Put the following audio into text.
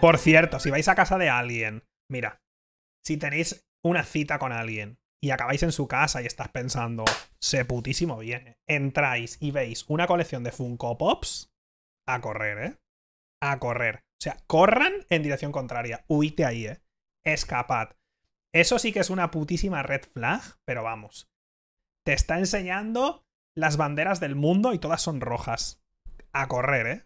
Por cierto, si vais a casa de alguien, mira, si tenéis una cita con alguien y acabáis en su casa y estás pensando, se putísimo bien entráis y veis una colección de Funko Pops, a correr, ¿eh? A correr. O sea, corran en dirección contraria, huite ahí, ¿eh? Escapad. Eso sí que es una putísima red flag, pero vamos. Te está enseñando las banderas del mundo y todas son rojas. A correr, ¿eh?